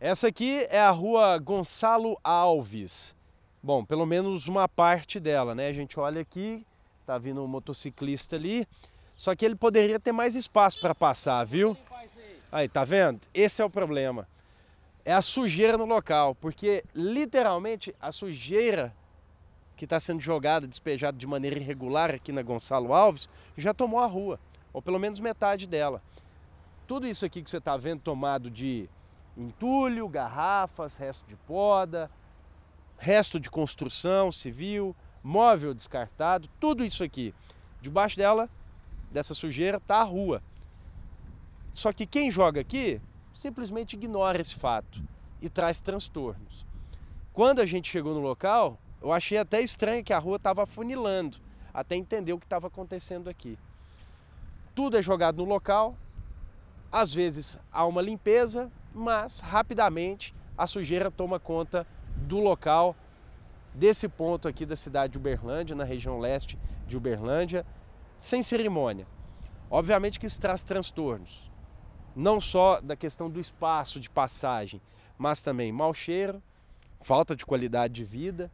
Essa aqui é a rua Gonçalo Alves. Bom, pelo menos uma parte dela, né? A gente olha aqui, tá vindo um motociclista ali. Só que ele poderia ter mais espaço para passar, viu? Aí, tá vendo? Esse é o problema. É a sujeira no local, porque literalmente a sujeira que está sendo jogada, despejada de maneira irregular aqui na Gonçalo Alves, já tomou a rua, ou pelo menos metade dela. Tudo isso aqui que você está vendo tomado de entulho, garrafas, resto de poda, resto de construção civil, móvel descartado, tudo isso aqui. Debaixo dela, dessa sujeira, está a rua. Só que quem joga aqui simplesmente ignora esse fato e traz transtornos. Quando a gente chegou no local, eu achei até estranho que a rua estava funilando, até entender o que estava acontecendo aqui. Tudo é jogado no local, às vezes há uma limpeza, mas rapidamente a sujeira toma conta do local, desse ponto aqui da cidade de Uberlândia, na região leste de Uberlândia, sem cerimônia. Obviamente que isso traz transtornos, não só da questão do espaço de passagem, mas também mau cheiro, falta de qualidade de vida.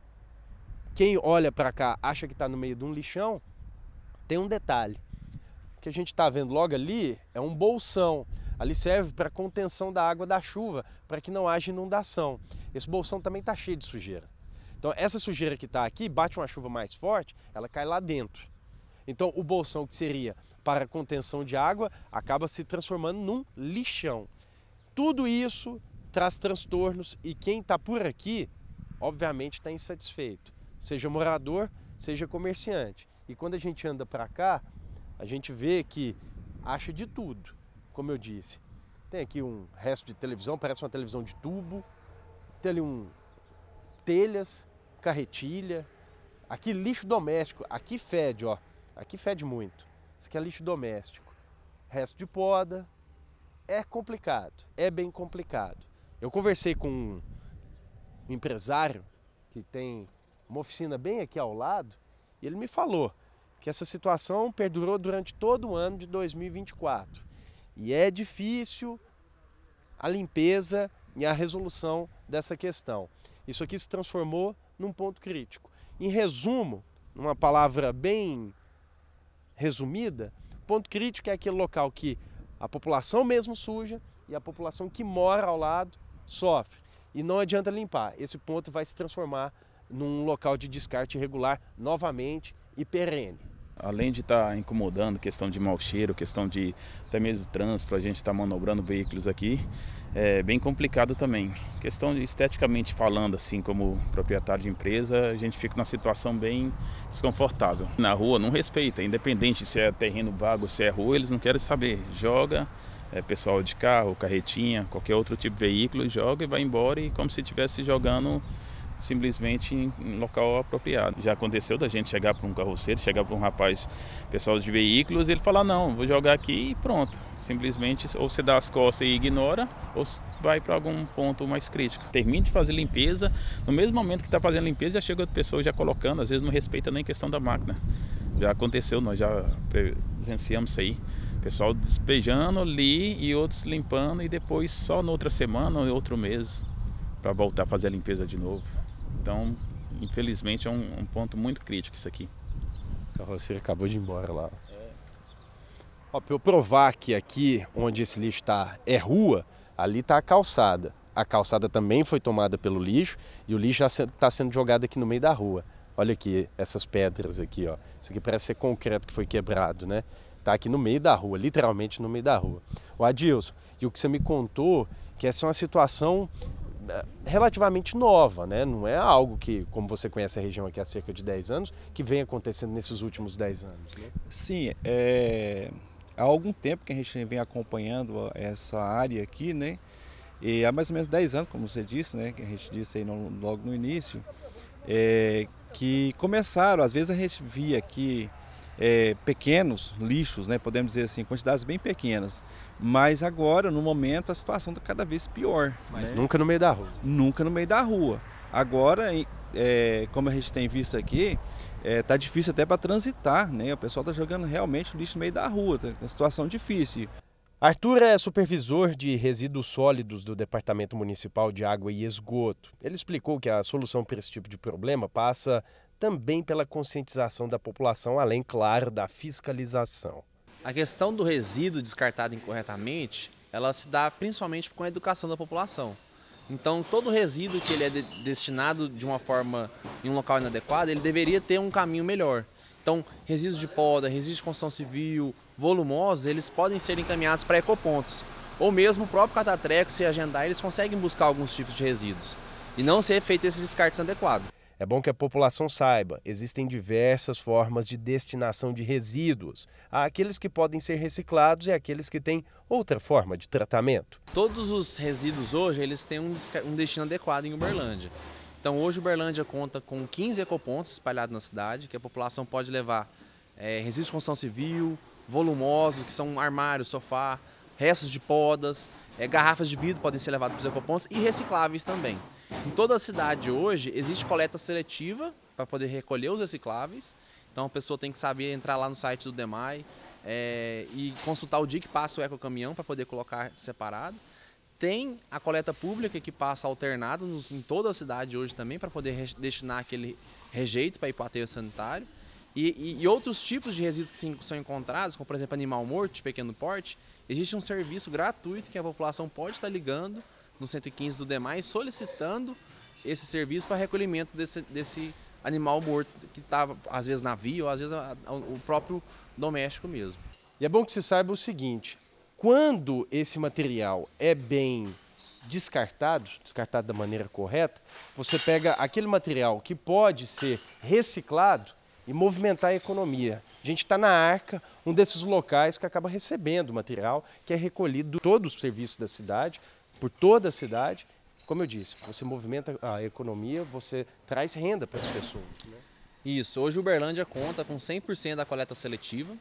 Quem olha para cá acha que está no meio de um lixão, tem um detalhe. O que a gente está vendo logo ali é um bolsão. Ali serve para contenção da água da chuva, para que não haja inundação. Esse bolsão também está cheio de sujeira. Então, essa sujeira que está aqui, bate uma chuva mais forte, ela cai lá dentro. Então, o bolsão que seria para contenção de água acaba se transformando num lixão. Tudo isso traz transtornos e quem está por aqui, obviamente, está insatisfeito, seja morador, seja comerciante. E quando a gente anda para cá, a gente vê que acha de tudo como eu disse. Tem aqui um resto de televisão, parece uma televisão de tubo. Tem ali um telhas, carretilha. Aqui lixo doméstico, aqui fede, ó. Aqui fede muito. Isso aqui é lixo doméstico. Resto de poda. É complicado, é bem complicado. Eu conversei com um empresário que tem uma oficina bem aqui ao lado, e ele me falou que essa situação perdurou durante todo o ano de 2024. E é difícil a limpeza e a resolução dessa questão. Isso aqui se transformou num ponto crítico. Em resumo, numa palavra bem resumida, ponto crítico é aquele local que a população mesmo suja e a população que mora ao lado sofre. E não adianta limpar. Esse ponto vai se transformar num local de descarte irregular novamente e perene. Além de estar tá incomodando questão de mau cheiro, questão de até mesmo trânsito, a gente está manobrando veículos aqui, é bem complicado também. Questão de, esteticamente falando, assim, como proprietário de empresa, a gente fica numa situação bem desconfortável. Na rua não respeita, independente se é terreno vago, se é rua, eles não querem saber. Joga, é, pessoal de carro, carretinha, qualquer outro tipo de veículo, joga e vai embora e como se estivesse jogando simplesmente em, local apropriado. Já aconteceu da gente chegar para um carroceiro, chegar para um rapaz, pessoal de veículos, e ele falar: não, vou jogar aqui e pronto. Simplesmente ou você dá as costas e ignora, ou vai para algum ponto mais crítico. Termina de fazer limpeza, no mesmo momento que está fazendo limpeza, já chega outra pessoa já colocando, às vezes não respeita nem questão da máquina. Já aconteceu, nós já presenciamos isso aí pessoal despejando ali e outros limpando e depois só noutra semana ou outro mês para voltar a fazer a limpeza de novo. Então, infelizmente, é um, um ponto muito crítico isso aqui. O então, carroceiro acabou de ir embora lá. É. eu provar que aqui onde esse lixo está é rua, ali está a calçada. A calçada também foi tomada pelo lixo e o lixo já está sendo jogado aqui no meio da rua. Olha aqui essas pedras aqui, ó. Isso aqui parece ser concreto que foi quebrado, né? Tá aqui no meio da rua, literalmente no meio da rua. O Adilson, e o que você me contou, que essa é uma situação relativamente nova, né? não é algo que, como você conhece a região aqui há cerca de 10 anos, que vem acontecendo nesses últimos 10 anos. Né? Sim, é... há algum tempo que a gente vem acompanhando essa área aqui, né? E há mais ou menos 10 anos, como você disse, né? Que a gente disse aí no, logo no início, é... que começaram, às vezes a gente via que é, pequenos lixos, né? podemos dizer assim, quantidades bem pequenas. Mas agora, no momento, a situação está cada vez pior. Mas né? nunca no meio da rua. Nunca no meio da rua. Agora, é, como a gente tem visto aqui, está é, tá difícil até para transitar, né? O pessoal está jogando realmente o lixo no meio da rua, tá uma situação difícil. Arthur é supervisor de resíduos sólidos do Departamento Municipal de Água e Esgoto. Ele explicou que a solução para esse tipo de problema passa também pela conscientização da população, além, claro, da fiscalização. A questão do resíduo descartado incorretamente, ela se dá principalmente com a educação da população. Então, todo resíduo que ele é de destinado de uma forma em um local inadequado, ele deveria ter um caminho melhor. Então, resíduos de poda, resíduos de construção civil, volumosos, eles podem ser encaminhados para ecopontos. Ou mesmo o próprio catatreco, se agendar, eles conseguem buscar alguns tipos de resíduos. E não ser feito esse descarte inadequado. É bom que a população saiba: existem diversas formas de destinação de resíduos. Há aqueles que podem ser reciclados e aqueles que têm outra forma de tratamento. Todos os resíduos hoje eles têm um destino adequado em Uberlândia. Então hoje Uberlândia conta com 15 ecopontos espalhados na cidade, que a população pode levar é, resíduos de construção civil, volumosos, que são armário, sofá, restos de podas, é, garrafas de vidro podem ser levados para os ecopontos e recicláveis também. Em toda a cidade hoje existe coleta seletiva para poder recolher os recicláveis. Então a pessoa tem que saber entrar lá no site do DEMAI é, e consultar o dia que passa o ecocaminhão para poder colocar separado. Tem a coleta pública que passa alternada em toda a cidade hoje também para poder destinar aquele rejeito para ir para o aterro sanitário. E, e, e, outros tipos de resíduos que são encontrados, como por exemplo animal morto de pequeno porte, existe um serviço gratuito que a população pode estar tá ligando no 115 do Demais solicitando esse serviço para recolhimento desse, desse animal morto que estava, às vezes, na via ou às vezes a, a, o próprio doméstico mesmo. E é bom que se saiba o seguinte: quando esse material é bem descartado, descartado da maneira correta, você pega aquele material que pode ser reciclado e movimentar a economia. A gente está na arca, um desses locais que acaba recebendo o material que é recolhido todo o serviço da cidade, por toda a cidade. Como eu disse, você movimenta a economia, você traz renda para as pessoas. Né? Isso. Hoje Uberlândia conta com 100% da coleta seletiva.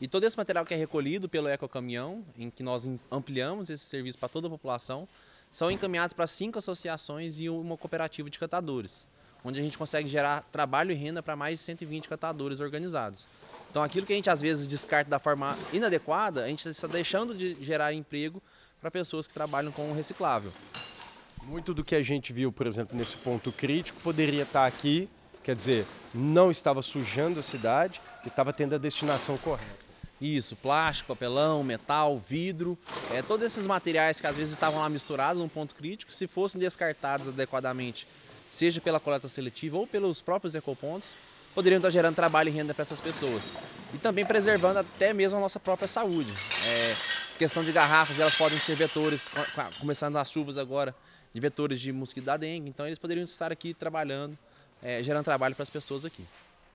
E todo esse material que é recolhido pelo Ecocaminhão, em que nós ampliamos esse serviço para toda a população, são encaminhados para cinco associações e uma cooperativa de catadores, onde a gente consegue gerar trabalho e renda para mais de 120 catadores organizados. Então aquilo que a gente às vezes descarta da forma inadequada, a gente está deixando de gerar emprego para pessoas que trabalham com reciclável. Muito do que a gente viu, por exemplo, nesse ponto crítico, poderia estar tá aqui, quer dizer, não estava sujando a cidade e estava tendo a destinação correta. Isso, plástico, papelão, metal, vidro, é, todos esses materiais que às vezes estavam lá misturados num ponto crítico, se fossem descartados adequadamente, seja pela coleta seletiva ou pelos próprios ecopontos, poderiam estar tá gerando trabalho e renda para essas pessoas. E também preservando até mesmo a nossa própria saúde. É, Questão de garrafas, elas podem ser vetores, começando as chuvas agora, de vetores de mosquito da dengue. Então eles poderiam estar aqui trabalhando, é, gerando trabalho para as pessoas aqui.